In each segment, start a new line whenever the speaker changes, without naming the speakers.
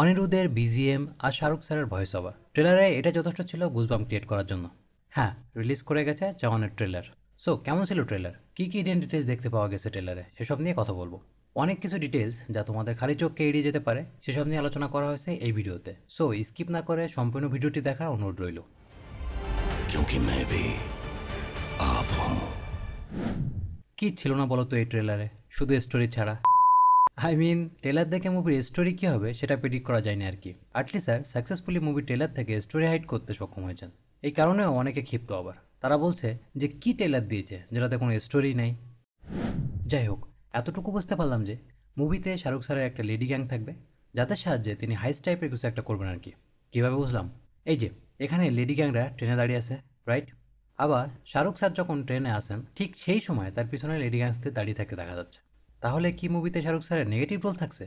অনিরুদ্ধের BGM আর শাহরুখ স্যারের voice over ট্রেলারে এটা যথেষ্ট ছিল গুজবাম ক্রিয়েট করার জন্য হ্যাঁ রিলিজ করে গেছে জওয়ানের ট্রেলার সো কেমন ছিল ট্রেলার কী কী ইডেন ডিটেলস দেখতে পাওয়া গেছে ট্রেলারে সেসব নিয়ে কথা বলবো অনেক কিছু ডিটেলস যা তোমাদের খালি চোখকে এড়িয়ে যেতে পারে সেসব নিয়ে আলোচনা করা হয়েছে এই ভিডিওতে সো স্কিপ না করে সম্পূর্ণ ভিডিওটি দেখার অনুরোধ রইল কি ছিল না বলতো এই ট্রেলারে শুধু স্টোরি ছাড়া আই মিন ট্রেলার দেখে মুভির স্টোরি কী হবে সেটা প্রেডিক্ট করা যায়নি আর কি Atlee sir successfully movie trailer থেকে স্টোরি হাইট করতে সক্ষম হয়েছেন এই কারণেও অনেকে ক্ষিপ্ত আবার তারা বলছে যে কি ট্রেলার দিয়েছে যেটাতে কোনো স্টোরি নেই যাই হোক এতটুকু বুঝতে পারলাম যে মুভিতে শাহরুখ স্যারের একটা লেডি গ্যাং থাকবে যাদের সাহায্যে তিনি হাইস টাইপের কিছু একটা করবেন আর কি কীভাবে বুঝলাম এই যে এখানে লেডি গ্যাংরা ট্রেনে দাঁড়িয়ে আছে রাইট আবার শাহরুখ স্যার যখন ট্রেনে আসেন ঠিক সেই সময় তার পিছনে লেডি গ্যাংসতে দাঁড়িয়ে থাকতে দেখা যাচ্ছে তাহলে কি মুভিতে শাহরুখ স্যারের নেগেটিভ রোল থাকছে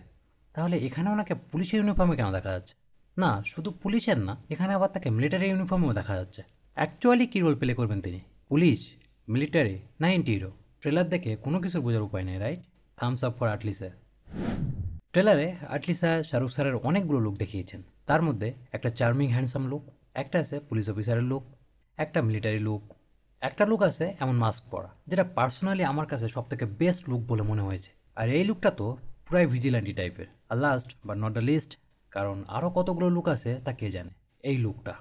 তাহলে এখানে ওনাকে পুলিশের ইউনিফর্মে কেন দেখা যাচ্ছে না শুধু পুলিশের না এখানে আবার তাকে মিলিটারি ইউনিফর্মেও দেখা যাচ্ছে অ্যাকচুয়ালি কী রোল প্লে করবেন তিনি পুলিশ মিলিটারি না হিরো ট্রেলার দেখে কোনো কিছুর বোঝার উপায় নেই right thumbs up for Atlee sir ট্রেলারে আটলিসা শাহরুখ স্যারের অনেকগুলো লোক দেখিয়েছেন তার মধ্যে একটা চার্মিং হ্যান্ডসাম লোক একটা আছে পুলিশ অফিসারের লোক একটা মিলিটারি লোক একটা লুক আছে এমন মাস্ক পরা যেটা পার্সোনালি আমার কাছে সব থেকে বেস্ট লুক বলে মনে হয়েছে আর এই লুকটা তো পুরাই ভিজিল্যান্টি টাইপের আর last but not the least কারণ আরও কতগুলো লুক আছে তা কে জানে এই লুকটা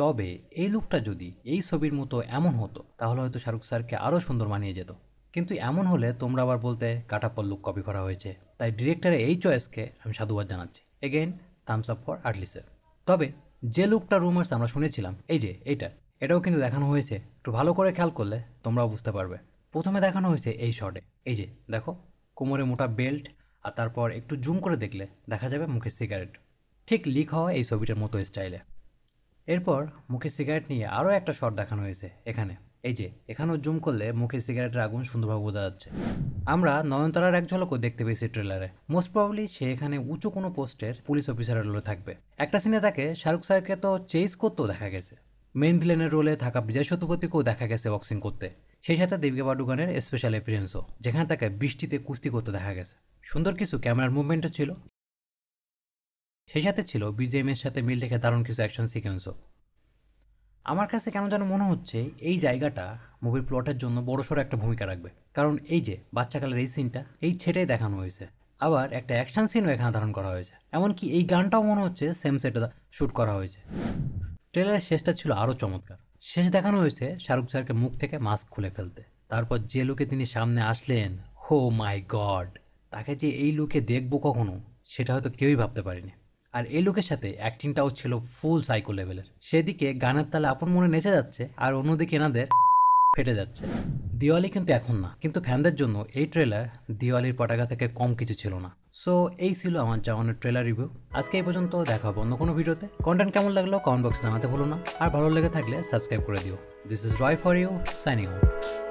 তবে এই লুকটা যদি এই ছবির মতো এমন হতো তাহলে হয়তো শাহরুখ স্যারকে আরও সুন্দর মানিয়ে যেত কিন্তু এমন হলে তোমরা আবার বলতে কাটাপ্পর লুক কপি করা হয়েছে তাই ডিরেক্টরের এই চয়েসকে আমি সাধুবাদ জানাচ্ছি এগেইন থামস আপ ফর আটলিসের তবে যে লুকটা রুমার্স আমরা শুনেছিলাম এই যে এইটা এটাও কিন্তু দেখানো হয়েছে একটু ভালো করে খেয়াল করলে তোমরাও বুঝতে পারবে প্রথমে দেখানো হয়েছে এই শটে এই যে দেখো কোমরে মোটা বেল্ট আর তারপর একটু জুম করে দেখলে দেখা যাবে মুখে সিগারেট ঠিক লিক হওয়া এই ছবিটার মতো স্টাইলে এরপর মুখে সিগারেট নিয়ে আরও একটা শট দেখানো হয়েছে এখানে এই যে এখানেও জুম করলে মুখে সিগারেটের আগুন সুন্দরভাবে বোঝা যাচ্ছে আমরা নয়নতারার এক ঝলকও দেখতে পেয়েছি ট্রেলারে মোস্ট প্রবলি সে এখানে উঁচু কোনো পোস্টের পুলিশ অফিসারের থাকবে একটা সিনে তাকে শাহরুখ স্যারকে তো চেস করতেও দেখা গেছে মেন ভিলেনের রোলে থাকা বিজয় শতপথীকেও দেখা গেছে বক্সিং করতে সেই সাথে দেবিকা পাডুকানের স্পেশাল এফিডেন্সও যেখানে তাকে বৃষ্টিতে কুস্তি করতে দেখা গেছে সুন্দর কিছু ক্যামেরার মুভমেন্টও ছিল সেই সাথে ছিল বিজেএমের সাথে মিল রেখে দারুণ কিছু অ্যাকশন সিকোয়েন্সও আমার কাছে কেন যেন মনে হচ্ছে এই জায়গাটা মুভির প্লটের জন্য বড়সড় একটা ভূমিকা রাখবে কারণ এই যে বাচ্চাকালের এই সিনটা এই ছেটাই দেখানো হয়েছে আবার একটা অ্যাকশন সিনও এখানে ধারণ করা হয়েছে এমনকি এই গানটাও মনে হচ্ছে সেম সেটে শ্যুট করা হয়েছে ট্রেলারের শেষটা ছিল আরও চমৎকার শেষ দেখানো হয়েছে শাহরুখ স্যারকে মুখ থেকে মাস্ক খুলে ফেলতে তারপর যে লুকে তিনি সামনে আসলেন হো মাই গড তাকে যে এই লুকে দেখবো কখনো সেটা হয়তো কেউই ভাবতে পারিনি আর এই লুকের সাথে অ্যাক্টিংটাও ছিল ফুল সাইকো লেভেলের সেদিকে গানের তালে আপন মনে নেচে যাচ্ছে আর অন্যদিকে এনাদের ফেটে যাচ্ছে দিওয়ালি কিন্তু এখন না কিন্তু ফ্যানদের জন্য এই ট্রেলার দিওয়ালির পটাকা থেকে কম কিছু ছিল না সো এই ছিল আমার জাওয়ানের ট্রেলার রিভিউ আজকে এই পর্যন্ত দেখা হবে অন্য কোনো ভিডিওতে কন্টেন্ট কেমন লাগলো কমেন্ট বক্সে জানাতে ভুলো না আর ভালো লেগে থাকলে সাবস্ক্রাইব করে দিও this is Roy for you signing out